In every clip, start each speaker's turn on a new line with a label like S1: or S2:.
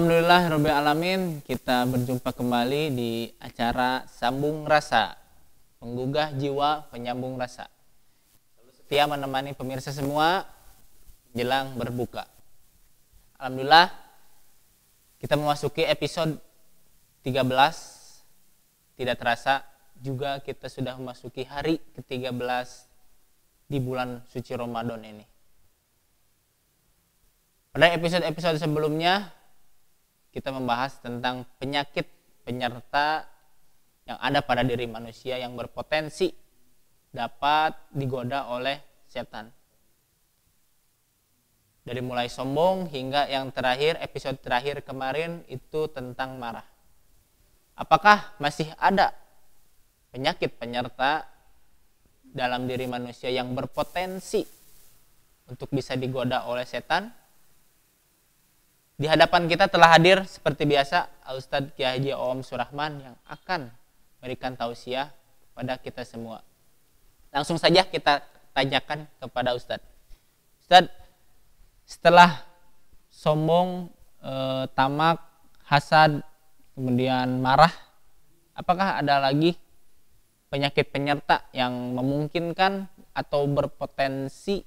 S1: Alhamdulillah Rabbil Alamin kita berjumpa kembali di acara Sambung Rasa Penggugah Jiwa Penyambung Rasa Setia menemani pemirsa semua jelang berbuka Alhamdulillah kita memasuki episode 13 tidak terasa juga kita sudah memasuki hari ke-13 di bulan suci Ramadan ini. Pada episode-episode sebelumnya kita membahas tentang penyakit penyerta yang ada pada diri manusia yang berpotensi dapat digoda oleh setan. Dari mulai sombong hingga yang terakhir episode terakhir kemarin itu tentang marah. Apakah masih ada penyakit penyerta dalam diri manusia yang berpotensi untuk bisa digoda oleh setan? Di hadapan kita telah hadir seperti biasa Ustadz Kiai Haji Om Surahman yang akan memberikan tausiah kepada kita semua. Langsung saja kita tanyakan kepada Ustadz. Ustadz, setelah sombong, e, tamak, hasad, kemudian marah, apakah ada lagi penyakit penyerta yang memungkinkan atau berpotensi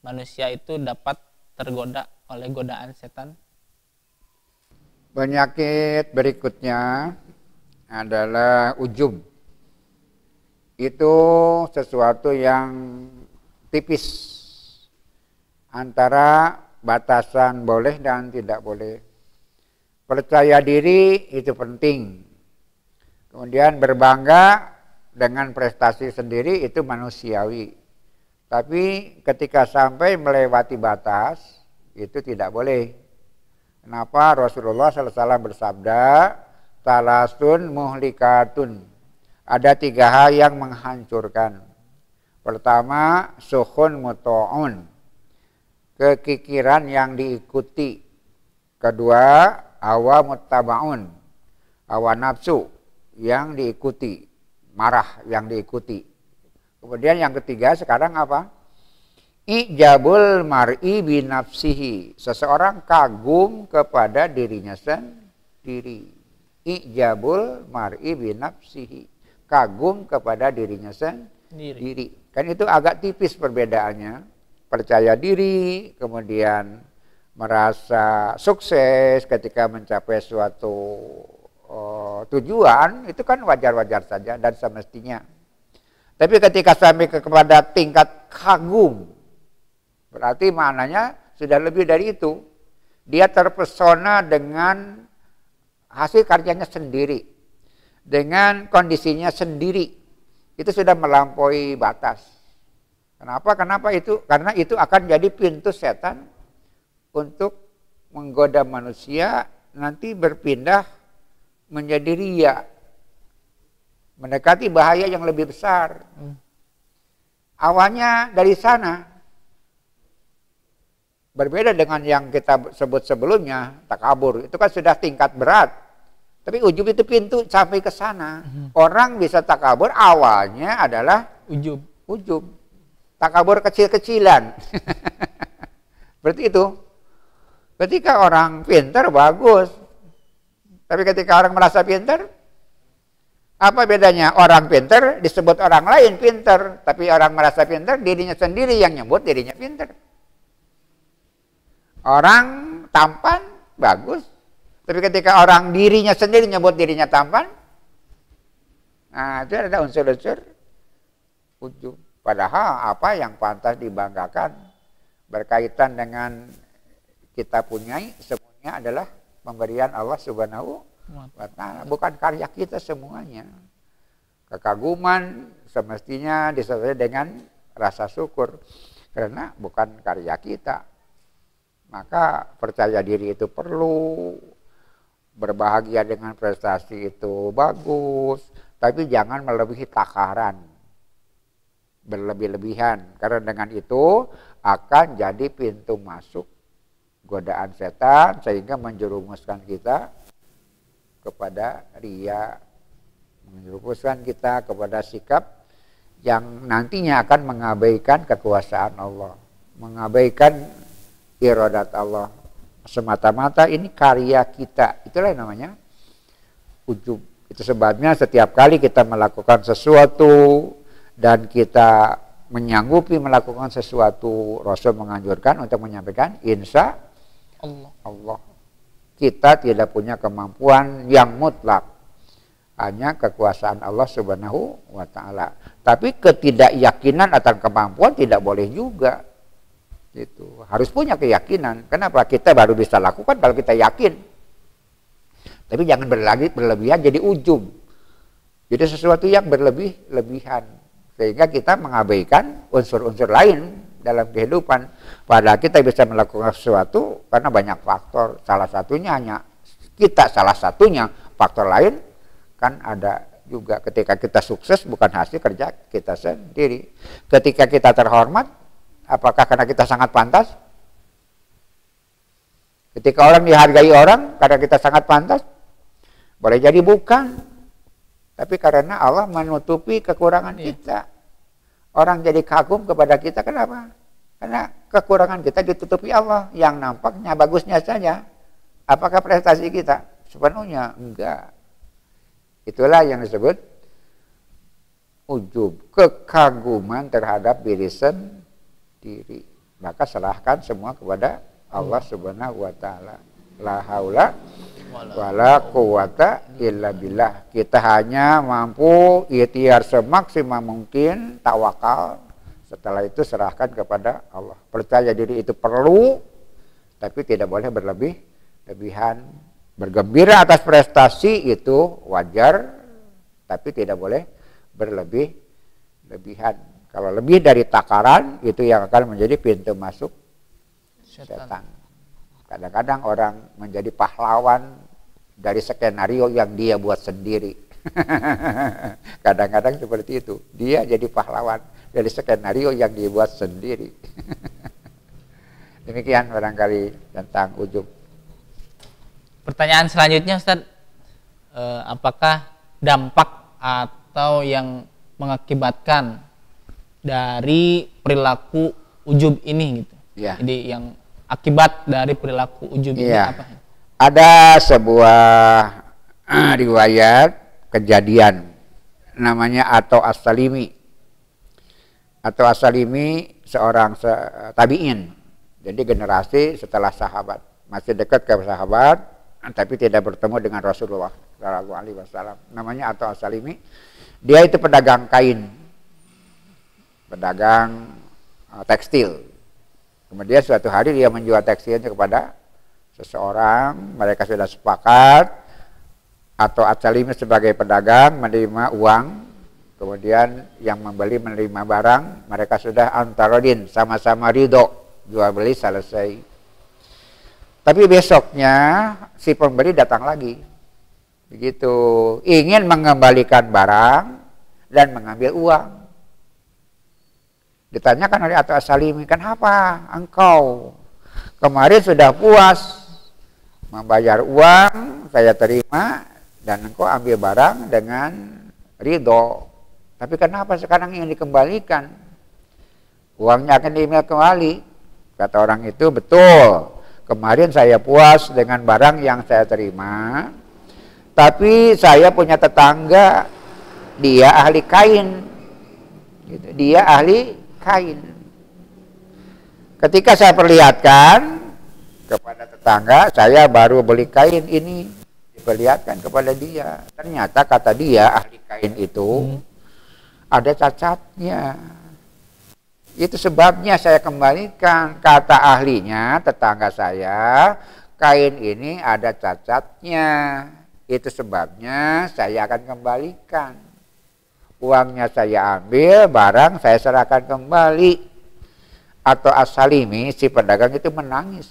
S1: manusia itu dapat tergoda oleh godaan setan?
S2: Penyakit berikutnya adalah ujub. Itu sesuatu yang tipis antara batasan boleh dan tidak boleh. Percaya diri itu penting. Kemudian berbangga dengan prestasi sendiri itu manusiawi. Tapi ketika sampai melewati batas itu tidak boleh. Kenapa Rasulullah SAW bersabda, talasun muhlikatun. Ada tiga hal yang menghancurkan. Pertama, suhun muto'un. Kekikiran yang diikuti. Kedua, awa mutaba'un. Awa nafsu yang diikuti. Marah yang diikuti. Kemudian yang ketiga sekarang apa? Ijabul mar'i binafsihi. Seseorang kagum kepada dirinya sendiri. Ijabul mar'i binafsihi. Kagum kepada dirinya sendiri. Diri. Kan itu agak tipis perbedaannya. Percaya diri, kemudian merasa sukses ketika mencapai suatu uh, tujuan, itu kan wajar-wajar saja dan semestinya. Tapi ketika sampai kepada tingkat kagum, Berarti maknanya sudah lebih dari itu. Dia terpesona dengan hasil karyanya sendiri. Dengan kondisinya sendiri. Itu sudah melampaui batas. Kenapa? Kenapa itu? Karena itu akan jadi pintu setan untuk menggoda manusia nanti berpindah menjadi ria. Mendekati bahaya yang lebih besar. Hmm. Awalnya dari sana, Berbeda dengan yang kita sebut sebelumnya, takabur. Itu kan sudah tingkat berat. Tapi ujub itu pintu sampai ke sana. Mhm. Orang bisa takabur awalnya adalah ujub. Ujub. Takabur kecil-kecilan. Berarti itu. Ketika orang pintar bagus. Tapi ketika orang merasa pintar, apa bedanya orang pintar disebut orang lain pintar, tapi orang merasa pintar dirinya sendiri yang nyebut dirinya pintar. Orang tampan bagus, tapi ketika orang dirinya sendiri nyebut dirinya tampan, nah itu ada unsur-unsur ujung. Padahal apa yang pantas dibanggakan berkaitan dengan kita punyai semuanya adalah pemberian Allah Subhanahu wa taala, bukan karya kita semuanya. Kekaguman semestinya disertai dengan rasa syukur karena bukan karya kita, maka percaya diri itu perlu, berbahagia dengan prestasi itu bagus, tapi jangan melebihi takaran, berlebih-lebihan. Karena dengan itu akan jadi pintu masuk godaan setan sehingga menjerumuskan kita kepada ria, menjerumuskan kita kepada sikap yang nantinya akan mengabaikan kekuasaan Allah, mengabaikan Irodat Allah semata-mata ini karya kita itulah yang namanya ujub itu sebabnya setiap kali kita melakukan sesuatu dan kita menyanggupi melakukan sesuatu Rasul menganjurkan untuk menyampaikan insya Allah Allah kita tidak punya kemampuan yang mutlak hanya kekuasaan Allah Subhanahu wa taala. Tapi ketidakyakinan atau kemampuan tidak boleh juga itu Harus punya keyakinan. Kenapa? Kita baru bisa lakukan kalau kita yakin. Tapi jangan berlagi berlebihan jadi ujung. Jadi sesuatu yang berlebih-lebihan. Sehingga kita mengabaikan unsur-unsur lain dalam kehidupan. Padahal kita bisa melakukan sesuatu karena banyak faktor. Salah satunya hanya kita salah satunya. Faktor lain kan ada juga ketika kita sukses bukan hasil kerja kita sendiri. Ketika kita terhormat Apakah karena kita sangat pantas? Ketika orang dihargai orang karena kita sangat pantas, boleh jadi bukan. Tapi karena Allah menutupi kekurangan iya. kita. Orang jadi kagum kepada kita kenapa? Karena kekurangan kita ditutupi Allah yang nampaknya bagusnya saja. Apakah prestasi kita sepenuhnya? Enggak. Itulah yang disebut ujub, kekaguman terhadap diri sendiri diri. Maka serahkan semua kepada Allah Subhanahu wa taala. La haula wala quwata illa billah. Kita hanya mampu ikhtiar semaksimal mungkin tawakal. Setelah itu serahkan kepada Allah. Percaya diri itu perlu tapi tidak boleh berlebih lebihan. Bergembira atas prestasi itu wajar tapi tidak boleh berlebih lebihan kalau lebih dari takaran itu yang akan menjadi pintu masuk setan. Kadang-kadang orang menjadi pahlawan dari skenario yang dia buat sendiri. Kadang-kadang seperti itu. Dia jadi pahlawan dari skenario yang dia buat sendiri. Demikian barangkali tentang ujung.
S1: Pertanyaan selanjutnya Ustaz, eh, apakah dampak atau yang mengakibatkan dari perilaku ujub ini gitu. Ya. Jadi yang akibat dari perilaku ujub ya. ini iya. apa?
S2: Ada sebuah riwayat kejadian namanya atau Asalimi. Atau Asalimi seorang se tabiin. Jadi generasi setelah sahabat, masih dekat ke sahabat tapi tidak bertemu dengan Rasulullah sallallahu alaihi wasallam. Namanya atau Asalimi. Dia itu pedagang kain pedagang uh, tekstil. Kemudian suatu hari dia menjual tekstilnya kepada seseorang, mereka sudah sepakat atau Atsalim sebagai pedagang menerima uang, kemudian yang membeli menerima barang, mereka sudah antarodin, sama-sama ridho, jual beli selesai. Tapi besoknya si pembeli datang lagi, begitu ingin mengembalikan barang dan mengambil uang. Ditanyakan oleh Atta Salimi, apa engkau kemarin sudah puas membayar uang, saya terima, dan engkau ambil barang dengan ridho. Tapi kenapa sekarang yang dikembalikan? Uangnya akan diambil kembali. Kata orang itu, betul. Kemarin saya puas dengan barang yang saya terima, tapi saya punya tetangga, dia ahli kain. Gitu, dia ahli kain. Ketika saya perlihatkan kepada tetangga, saya baru beli kain ini diperlihatkan kepada dia. Ternyata kata dia ahli kain itu hmm. ada cacatnya. Itu sebabnya saya kembalikan kata ahlinya tetangga saya kain ini ada cacatnya. Itu sebabnya saya akan kembalikan uangnya saya ambil, barang saya serahkan kembali. Atau asalimi si pedagang itu menangis.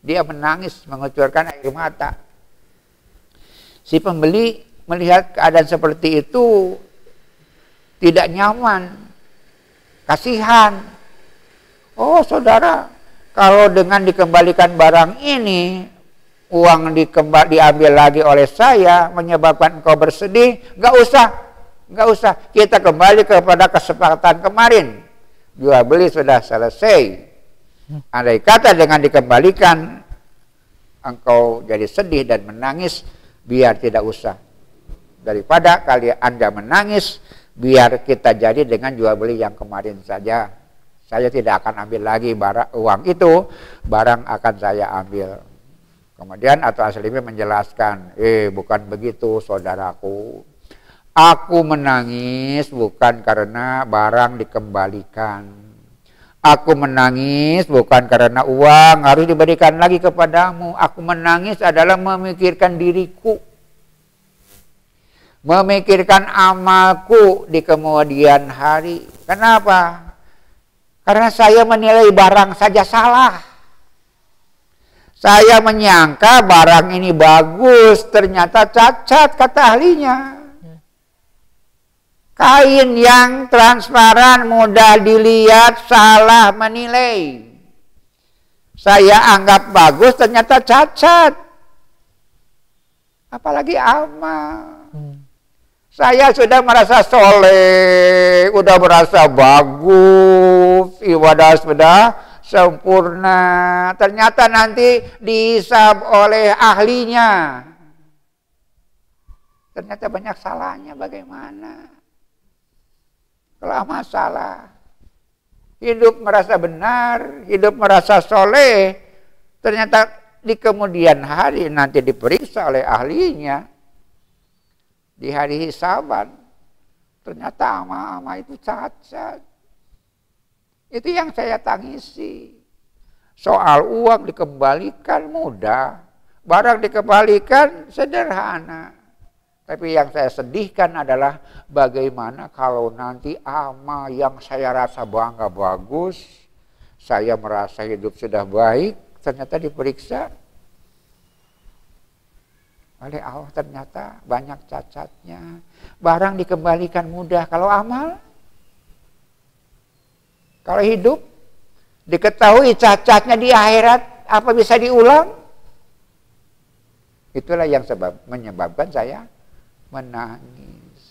S2: Dia menangis mengucurkan air mata. Si pembeli melihat keadaan seperti itu tidak nyaman. Kasihan. Oh saudara, kalau dengan dikembalikan barang ini, uang dikembal, diambil lagi oleh saya menyebabkan engkau bersedih, nggak usah, nggak usah. Kita kembali kepada kesepakatan kemarin. Jual beli sudah selesai. Andai kata dengan dikembalikan, engkau jadi sedih dan menangis, biar tidak usah. Daripada kali Anda menangis, biar kita jadi dengan jual beli yang kemarin saja. Saya tidak akan ambil lagi barang uang itu, barang akan saya ambil. Kemudian atau Aslimi menjelaskan, eh bukan begitu saudaraku. Aku menangis bukan karena barang dikembalikan. Aku menangis bukan karena uang harus diberikan lagi kepadamu. Aku menangis adalah memikirkan diriku. Memikirkan amalku di kemudian hari. Kenapa? Karena saya menilai barang saja salah saya menyangka barang ini bagus, ternyata cacat kata ahlinya. Kain yang transparan mudah dilihat salah menilai. Saya anggap bagus ternyata cacat. Apalagi amal. Hmm. Saya sudah merasa soleh, udah merasa bagus, ibadah sudah sempurna. Ternyata nanti dihisab oleh ahlinya. Ternyata banyak salahnya bagaimana? Kalau masalah. Hidup merasa benar, hidup merasa soleh. Ternyata di kemudian hari nanti diperiksa oleh ahlinya. Di hari hisaban. Ternyata ama-ama itu cacat itu yang saya tangisi. Soal uang dikembalikan mudah. Barang dikembalikan sederhana. Tapi yang saya sedihkan adalah bagaimana kalau nanti amal yang saya rasa bangga bagus, saya merasa hidup sudah baik, ternyata diperiksa oleh Allah ternyata banyak cacatnya. Barang dikembalikan mudah kalau amal kalau hidup, diketahui cacatnya di akhirat, apa bisa diulang? Itulah yang sebab menyebabkan saya menangis.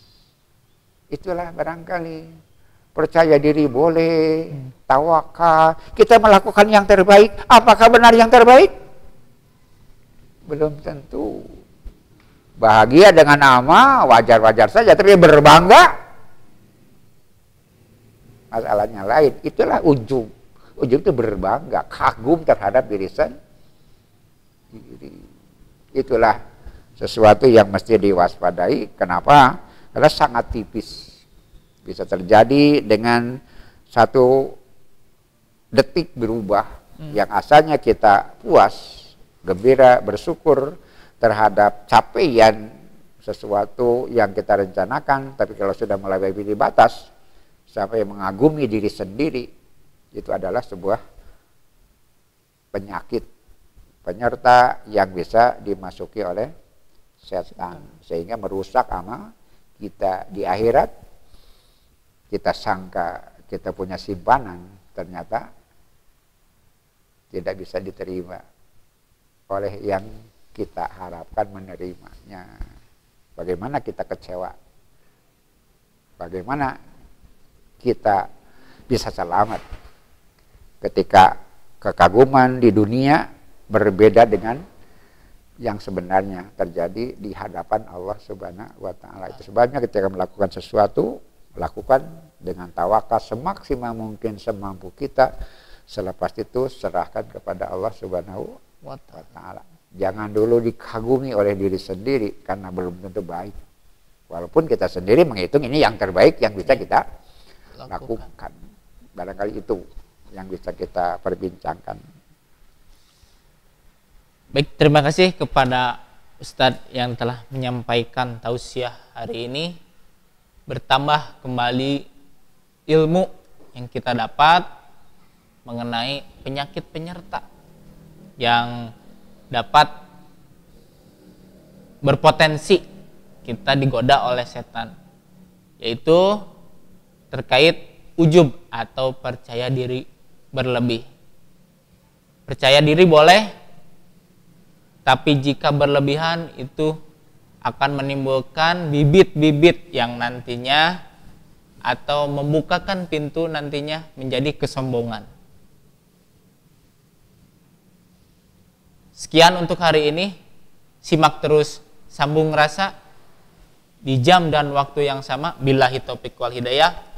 S2: Itulah barangkali percaya diri boleh, hmm. tawakal. Kita melakukan yang terbaik. Apakah benar yang terbaik? Belum tentu. Bahagia dengan nama wajar-wajar saja, tapi berbangga masalahnya lain. Itulah ujung. Ujung itu berbangga, kagum terhadap diri sendiri. Itulah sesuatu yang mesti diwaspadai. Kenapa? Karena sangat tipis. Bisa terjadi dengan satu detik berubah. Hmm. Yang asalnya kita puas, gembira, bersyukur terhadap capaian sesuatu yang kita rencanakan, tapi kalau sudah melewati batas, Siapa yang mengagumi diri sendiri itu adalah sebuah penyakit penyerta yang bisa dimasuki oleh setan sehingga merusak amal kita di akhirat kita sangka kita punya simpanan ternyata tidak bisa diterima oleh yang kita harapkan menerimanya. Bagaimana kita kecewa? Bagaimana kita bisa selamat ketika kekaguman di dunia berbeda dengan yang sebenarnya terjadi di hadapan Allah Subhanahu wa taala. Itu sebabnya ketika melakukan sesuatu, lakukan dengan tawakal semaksimal mungkin semampu kita. Selepas itu serahkan kepada Allah Subhanahu wa taala. Jangan dulu dikagumi oleh diri sendiri karena belum tentu baik. Walaupun kita sendiri menghitung ini yang terbaik yang bisa kita lakukan. Barangkali itu yang bisa kita perbincangkan.
S1: Baik, terima kasih kepada Ustadz yang telah menyampaikan tausiah hari ini. Bertambah kembali ilmu yang kita dapat mengenai penyakit penyerta yang dapat berpotensi kita digoda oleh setan yaitu terkait ujub atau percaya diri berlebih. Percaya diri boleh, tapi jika berlebihan itu akan menimbulkan bibit-bibit yang nantinya atau membukakan pintu nantinya menjadi kesombongan. Sekian untuk hari ini. Simak terus sambung rasa di jam dan waktu yang sama. bila hitopik wal hidayah.